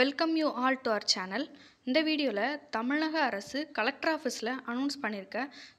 welcome you all to our channel இந்த வீடியோவில் தமிழக அரசு கலெக்டர் ஆஃபீஸில் அனௌன்ஸ் பண்ணியிருக்க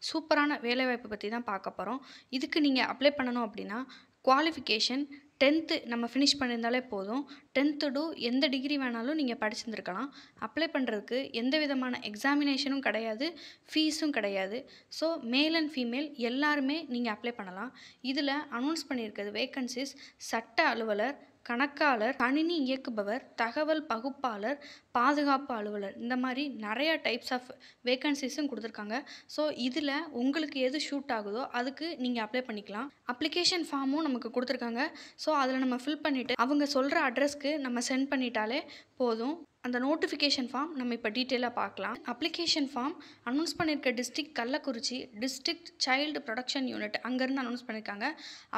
சூப்பரான வேலைவாய்ப்பு பற்றி தான் பார்க்க போகிறோம் இதுக்கு நீங்கள் அப்ளை பண்ணணும் அப்படின்னா குவாலிஃபிகேஷன் டென்த்து நம்ம ஃபினிஷ் பண்ணியிருந்தாலே போதும் டென்த்து டூ எந்த டிகிரி வேணாலும் நீங்கள் படிச்சிருந்துருக்கலாம் அப்ளை பண்ணுறதுக்கு எந்த விதமான எக்ஸாமினேஷனும் கிடையாது ஃபீஸும் கிடையாது ஸோ மேல் அண்ட் ஃபீமேல் எல்லாருமே நீங்கள் அப்ளை பண்ணலாம் இதில் அனௌன்ஸ் பண்ணியிருக்கிறது வேக்கன்சிஸ் சட்ட அலுவலர் கணக்காளர் கணினி இயக்குபவர் தகவல் பகுப்பாளர் பாதுகாப்பு அலுவலர் இந்த மாதிரி நிறையா டைப்ஸ் ஆஃப் வேகன்சிஸும் கொடுத்துருக்காங்க ஸோ இதில் உங்களுக்கு எது ஷூட் ஆகுதோ அதுக்கு நீங்கள் அப்ளை பண்ணிக்கலாம் அப்ளிகேஷன் ஃபார்மும் நமக்கு கொடுத்துருக்காங்க ஸோ அதில் நம்ம ஃபில் பண்ணிவிட்டு அவங்க சொல்கிற அட்ரஸ்க்கு நம்ம சென்ட் பண்ணிட்டாலே போதும் அந்த நோட்டிஃபிகேஷன் ஃபார்ம் நம்ம இப்போ டீட்டெயிலாக பார்க்கலாம் அப்ளிகேஷன் ஃபார்ம் அனௌன்ஸ் பண்ணியிருக்க district Kallakurichi district child protection unit அங்கேருந்து அனௌன்ஸ் பண்ணியிருக்காங்க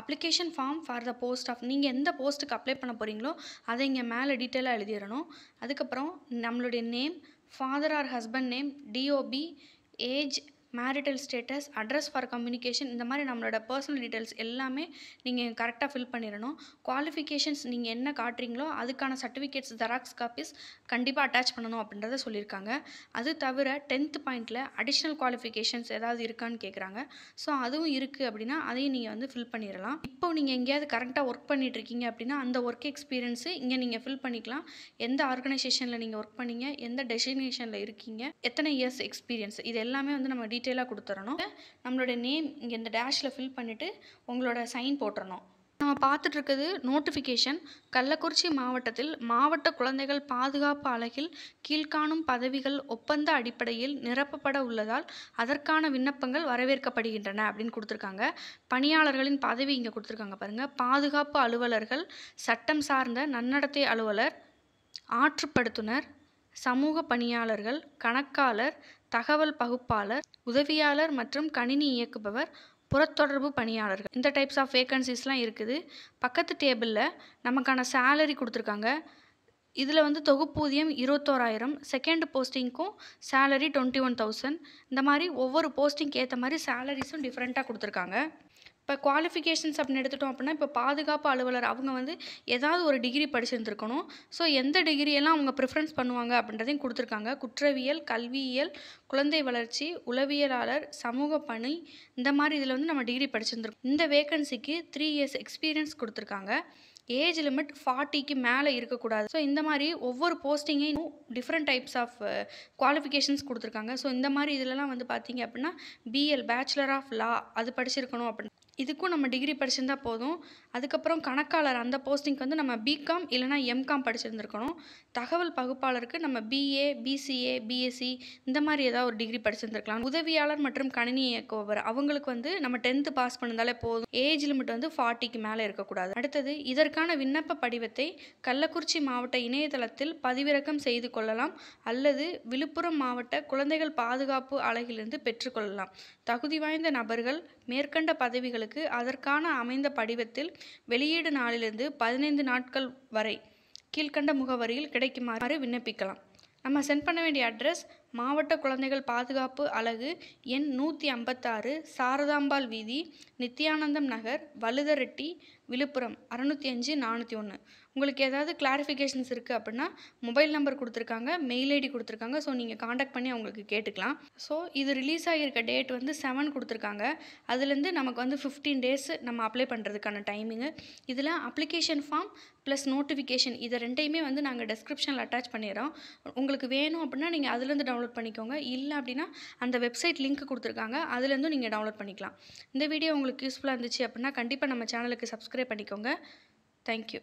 application form for the post of நீங்கள் எந்த போஸ்ட்டுக்கு அப்ளை பண்ண போகிறீங்களோ அதை இங்கே மேலே டீட்டெயிலாக எழுதிடணும் அதுக்கப்புறம் நம்மளுடைய name father or husband name DOB age marital status address for communication இந்த மாதிரி நம்மளோட பர்சனல் டீட்டெயில்ஸ் எல்லாமே நீங்கள் கரெக்டாக ஃபில் பண்ணிடணும் குவாலிஃபிகேஷன்ஸ் நீங்கள் என்ன காட்டுறீங்களோ அதுக்கான சர்டிஃபிகேட்ஸ் ஜெராக்ஸ் காப்பீஸ் கண்டிப்பாக அட்டாச் பண்ணணும் அப்படின்றத சொல்லியிருக்காங்க அது தவிர டென்த் பாயிண்ட்டில் அடிஷ்னல் குவாலிஃபிகேஷன்ஸ் ஏதாவது இருக்கான்னு கேட்குறாங்க ஸோ அதுவும் இருக்குது அப்படின்னா அதையும் நீங்கள் வந்து ஃபில் பண்ணிடலாம் இப்போ நீங்கள் எங்கேயாவது கரெக்டாக ஒர்க் பண்ணிகிட்ருக்கீங்க இருக்கீங்க அப்படின்னா அந்த ஒர்க் எக்ஸ்பீரியன்ஸு இங்கே நீங்கள் ஃபில் பண்ணிக்கலாம் எந்த ஆர்கனைசேஷனில் நீங்கள் ஒர்க் பண்ணீங்க எந்த டெஸ்டினேஷனில் இருக்கீங்க எத்தனை இயர்ஸ் எக்ஸ்பீரியன்ஸ் இது எல்லாமே வந்து நம்ம டீட்டெயிலாக கொடுத்துடணும் நம்மளோட நேம் இங்கே இந்த டேஷில் ஃபில் பண்ணிவிட்டு உங்களோட சைன் போட்டுடணும் நம்ம பார்த்துட்ருக்குது நோட்டிஃபிகேஷன் கள்ளக்குறிச்சி மாவட்டத்தில் மாவட்ட குழந்தைகள் பாதுகாப்பு அலகில் கீழ்காணும் பதவிகள் ஒப்பந்த அடிப்படையில் நிரப்பப்பட உள்ளதால் அதற்கான விண்ணப்பங்கள் வரவேற்கப்படுகின்றன அப்படின்னு கொடுத்துருக்காங்க பணியாளர்களின் பதவி இங்கே கொடுத்துருக்காங்க பாருங்கள் பாதுகாப்பு அலுவலர்கள் சட்டம் சார்ந்த நன்னடத்தை அலுவலர் ஆற்றுப்படுத்துனர் சமூக பணியாளர்கள் கணக்காளர் தகவல் பகுப்பாளர் உதவியாளர் மற்றும் கணினி இயக்குபவர் புறத்தொடர்பு பணியாளர்கள் இந்த டைப்ஸ் ஆஃப் வேக்கன்சிஸ்லாம் இருக்குது பக்கத்து டேபிளில் நமக்கான சேலரி கொடுத்துருக்காங்க இதில் வந்து தொகுப்பூதியம் இருபத்தோராயிரம் செகண்ட் போஸ்டிங்க்கும் சேலரி டுவெண்ட்டி ஒன் தௌசண்ட் இந்த மாதிரி ஒவ்வொரு போஸ்டிங்க்கு ஏற்ற மாதிரி சேலரிஸும் டிஃப்ரெண்ட்டாக கொடுத்துருக்காங்க இப்போ குவாலிஃபிகேஷன்ஸ் அப்படின்னு எடுத்துட்டோம் அப்படின்னா இப்போ பாதுகாப்பு அலுவலர் அவங்க வந்து ஏதாவது ஒரு டிகிரி படிச்சிருந்துருக்கணும் ஸோ எந்த டிகிரியெல்லாம் அவங்க ப்ரிஃபரன்ஸ் பண்ணுவாங்க அப்படின்றதையும் கொடுத்துருக்காங்க குற்றவியல் கல்வியியல் குழந்தை வளர்ச்சி உளவியலாளர் சமூக பணி இந்த மாதிரி இதில் வந்து நம்ம டிகிரி படிச்சிருந்துருக்கோம் இந்த வேகன்சிக்கு த்ரீ இயர்ஸ் எக்ஸ்பீரியன்ஸ் கொடுத்துருக்காங்க ஏஜ் லிமிட் ஃபார்ட்டிக்கு மேலே இருக்கக்கூடாது ஸோ இந்த மாதிரி ஒவ்வொரு போஸ்டிங்கையும் டிஃப்ரெண்ட் டைப்ஸ் ஆஃப் குவாலிஃபிகேஷன்ஸ் கொடுத்துருக்காங்க ஸோ இந்த மாதிரி இதிலலாம் வந்து பார்த்தீங்க அப்படின்னா பிஎல் பேச்சுலர் ஆஃப் லா அது படிச்சிருக்கணும் அப்படின்னு இதுக்கும் நம்ம டிகிரி படிச்சிருந்தா போதும் அதுக்கப்புறம் கணக்காளர் அந்த போஸ்டிங்க்கு வந்து நம்ம பிகாம் இல்லைனா எம்காம் படிச்சிருந்துருக்கணும் தகவல் பகுப்பாளருக்கு நம்ம பிஏ பிசிஏ பிஎஸ்சி இந்த மாதிரி ஏதாவது ஒரு டிகிரி படிச்சிருந்துருக்கலாம் உதவியாளர் மற்றும் கணினி இயக்குபவர் அவங்களுக்கு வந்து நம்ம டென்த்து பாஸ் பண்ணிருந்தாலே போதும் ஏஜ் லிமிட் வந்து ஃபார்ட்டிக்கு மேலே இருக்கக்கூடாது அடுத்தது இதற்கான விண்ணப்ப படிவத்தை கள்ளக்குறிச்சி மாவட்ட இணையதளத்தில் பதிவிறக்கம் செய்து கொள்ளலாம் அல்லது விழுப்புரம் மாவட்ட குழந்தைகள் பாதுகாப்பு அலகிலிருந்து பெற்றுக்கொள்ளலாம் தகுதி வாய்ந்த நபர்கள் மேற்கண்ட பதவிகளுக்கு நிறுவனங்களுக்கு அதற்கான அமைந்த படிவத்தில் வெளியீடு நாளிலிருந்து பதினைந்து நாட்கள் வரை கீழ்கண்ட முகவரியில் கிடைக்குமாறு விண்ணப்பிக்கலாம் நம்ம சென்ட் பண்ண வேண்டிய அட்ரஸ் மாவட்ட குழந்தைகள் பாதுகாப்பு அலகு எண் நூற்றி ஐம்பத்தாறு சாரதாம்பாள் வீதி நித்யானந்தம் நகர் வழுதரெட்டி விழுப்புரம் அறநூற்றி அஞ்சு நானூற்றி ஒன்று உங்களுக்கு ஏதாவது கிளாரிஃபிகேஷன்ஸ் இருக்குது அப்படின்னா மொபைல் நம்பர் கொடுத்துருக்காங்க மெயில் ஐடி கொடுத்துருக்காங்க ஸோ நீங்கள் காண்டாக்ட் பண்ணி அவங்களுக்கு கேட்டுக்கலாம் ஸோ இது ரிலீஸ் ஆகியிருக்க டேட் வந்து செவன் கொடுத்துருக்காங்க அதுலேருந்து நமக்கு வந்து ஃபிஃப்டீன் டேஸ் நம்ம அப்ளை பண்ணுறதுக்கான டைமிங்கு இதில் அப்ளிகேஷன் ஃபார்ம் ப்ளஸ் நோட்டிஃபிகேஷன் இதை ரெண்டையுமே வந்து நாங்கள் டெஸ்கிரிப்ஷனில் அட்டாச் பண்ணிடுறோம் உங்களுக்கு வேணும் அப்படின்னா நீங்கள் அதுலேருந்து டவுன் டவுன்லோட் பண்ணிக்கோங்க இல்லை அப்படின்னா அந்த வெப்சைட் லிங்க் கொடுத்துருக்காங்க அதுலேருந்தும் நீங்கள் டவுன்லோட் பண்ணிக்கலாம் இந்த வீடியோ உங்களுக்கு யூஸ்ஃபுல்லாக இருந்துச்சு அப்படின்னா கண்டிப்பாக நம்ம சேனலுக்கு சப்ஸ்கிரைப் பண்ணிக்கோங்க தேங்க்யூ